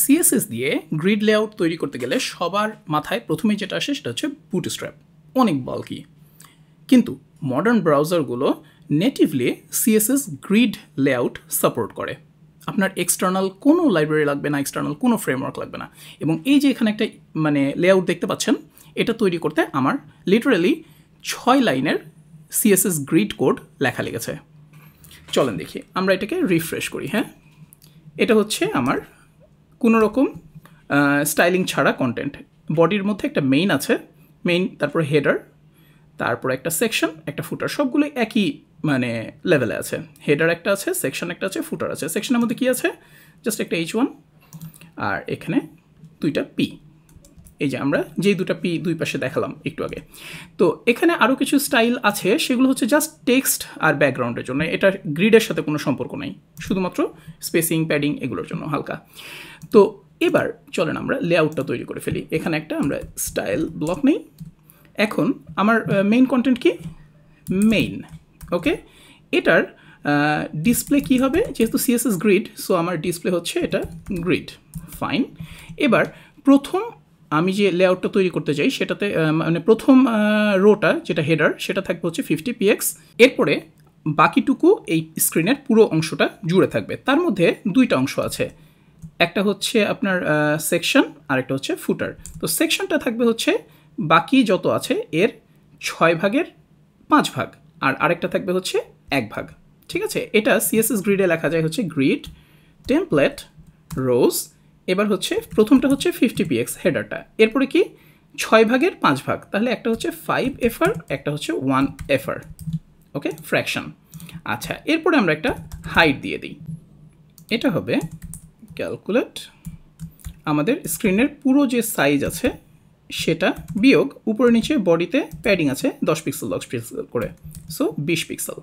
CSS দিয়ে grid layout তৈরি করতে গেলে সবার মাথায় প্রথমেই যেটা আসে সেটা হচ্ছে বুট স্ট্র্যাপ অনেক বাল্কি কিন্তু মডার্ন ব্রাউজারগুলো natively CSS grid layout support করে আপনার এক্সটার্নাল কোনো লাইব্রেরি লাগবে না এক্সটার্নাল কোনো ফ্রেমওয়ার্ক লাগবে না এবং এই যে এখানে একটা মানে লেআউট দেখতে পাচ্ছেন এটা তৈরি করতে আমার লিটারেলি ছয় লাইনের সিএসএস গ্রিড কোড লেখা লেগেছে চলেন দেখি আমরা এটাকে রিফ্রেশ করি হ্যাঁ এটা হচ্ছে আমার কোনো রকম স্টাইলিং ছাড়া কন্টেন্ট বডির মধ্যে একটা মেইন আছে মেইন তারপর হেডার তারপর একটা সেকশন একটা ফুটার সবগুলো একই মানে লেভেলে আছে হেডার একটা আছে সেকশন একটা আছে ফুটার আছে সেকশনের মধ্যে কী আছে জাস্ট একটা এইচ ওয়ান আর এখানে দুইটা পি এই যে আমরা যেই দুটা পি দুই পাশে দেখালাম একটু আগে তো এখানে আরও কিছু স্টাইল আছে সেগুলো হচ্ছে জাস্ট টেক্সট আর ব্যাকগ্রাউন্ডের জন্য এটা গ্রিডের সাথে কোনো সম্পর্ক নেই শুধুমাত্র স্পেসিং প্যাডিং এগুলোর জন্য হালকা তো এবার চলেন আমরা লেআউটটা তৈরি করে ফেলি এখানে একটা আমরা স্টাইল ব্লক নেই এখন আমার মেইন কন্টেন্ট কি মেইন ওকে এটার ডিসপ্লে কি হবে যেহেতু সিএসএস গ্রিড সো আমার ডিসপ্লে হচ্ছে এটা গ্রিড ফাইন এবার প্রথম আমি যে লেআউটটা তৈরি করতে চাই সেটাতে মানে প্রথম রোটা যেটা হেডার সেটা থাকবে হচ্ছে ফিফটি পিএক্স এরপরে বাকিটুকু এই স্ক্রিনের পুরো অংশটা জুড়ে থাকবে তার মধ্যে দুইটা অংশ আছে একটা হচ্ছে আপনার সেকশন আর একটা হচ্ছে ফুটার তো সেকশনটা থাকবে হচ্ছে বাকি যত আছে এর ছয় ভাগের পাঁচ ভাগ আর আরেকটা থাকবে হচ্ছে এক ভাগ ঠিক আছে এটা সিএসএস গ্রিডে লেখা যায় হচ্ছে গ্রিড টেমপ্লেট রোজ এবার হচ্ছে প্রথমটা হচ্ছে ফিফটি পিএক্স হেডারটা এরপরে কি ছয় ভাগের পাঁচ ভাগ তাহলে একটা হচ্ছে ফাইভ এফআর একটা হচ্ছে ওয়ান এফআর ওকে ফ্র্যাকশন আচ্ছা এরপরে আমরা একটা হাইট দিয়ে দিই এটা হবে ক্যালকুলেট আমাদের স্ক্রিনের পুরো যে সাইজ আছে সেটা বিয়োগ উপরে নিচে বডিতে প্যাডিং আছে দশ পিক্সেল দশ পিক্সেল করে সো বিশ পিক্সেল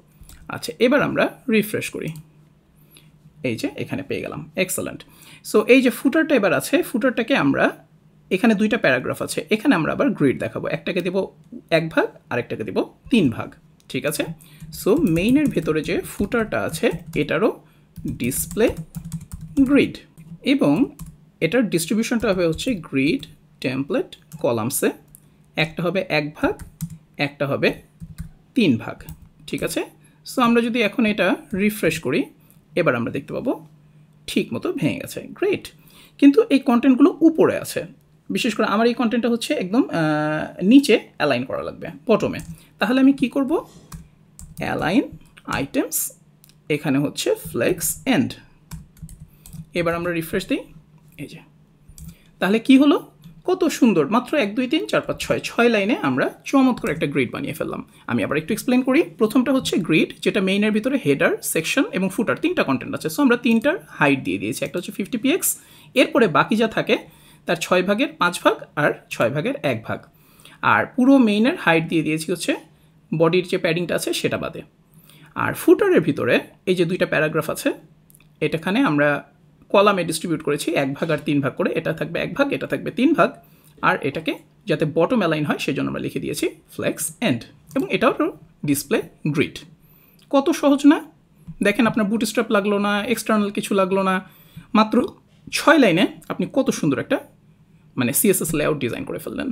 আচ্ছা এবার আমরা রিফ্রেশ করি এই যে এখানে পেয়ে গেলাম এক্সেলেন্ট সো এই যে ফুটারটা এবার আছে ফুটারটাকে আমরা এখানে দুইটা প্যারাগ্রাফ আছে এখানে আমরা আবার গ্রিড দেখাবো একটাকে দেবো এক ভাগ আরেকটাকে দেবো তিন ভাগ ঠিক আছে সো মেইনের ভেতরে যে ফুটারটা আছে এটারও ডিসপ্লে গ্রিড এবং এটার ডিস্ট্রিবিউশনটা হবে হচ্ছে গ্রিড টেমপ্লেট কলামসে একটা হবে এক ভাগ একটা হবে তিন ভাগ ঠিক আছে সো আমরা যদি এখন এটা রিফ্রেশ করি এবার আমরা দেখতে পাবো ঠিক মতো ভেঙে গেছে গ্রেট কিন্তু এই কন্টেন্টগুলো উপরে আছে বিশেষ করে আমার এই কন্টেন্টটা হচ্ছে একদম নিচে অ্যালাইন করা লাগবে বটমে তাহলে আমি কি করব অ্যালাইন আইটেমস এখানে হচ্ছে ফ্লেক্স এন্ড এবার আমরা রিফ্রেশ দিই এই যে তাহলে কি হলো কত সুন্দর মাত্র এক দুই তিন চার পাঁচ ছয় ছয় লাইনে আমরা চমৎকার একটা গ্রিড বানিয়ে ফেললাম আমি আবার একটু এক্সপ্লেন করি প্রথমটা হচ্ছে গ্রিড যেটা মেইনের ভিতরে হেডার সেকশন এবং ফুটার তিনটা কন্টেন্ট আছে সো আমরা তিনটার হাইট দিয়ে দিয়েছি একটা হচ্ছে ফিফটি পিএক্স এরপরে বাকি যা থাকে তার ছয় ভাগের পাঁচ ভাগ আর ছয় ভাগের এক ভাগ আর পুরো মেইনের হাইট দিয়ে দিয়েছি হচ্ছে বডির যে প্যাডিংটা আছে সেটা বাদে আর ফুটারের ভিতরে এই যে দুইটা প্যারাগ্রাফ আছে এটাখানে আমরা কলামে ডিস্ট্রিবিউট করেছি এক ভাগ আর তিন ভাগ করে এটা থাকবে এক ভাগ এটা থাকবে তিন ভাগ আর এটাকে যাতে বটম অ্যালাইন হয় সেজন্য আমরা লিখে দিয়েছি ফ্লেক্স এন্ড এবং এটাও ডিসপ্লে গ্রিড কত সহজ না দেখেন আপনার বুট স্ট্র্যাপ লাগলো না এক্সটার্নাল কিছু লাগলো না মাত্র ছয় লাইনে আপনি কত সুন্দর একটা মানে সিএসএস লেআউট ডিজাইন করে ফেললেন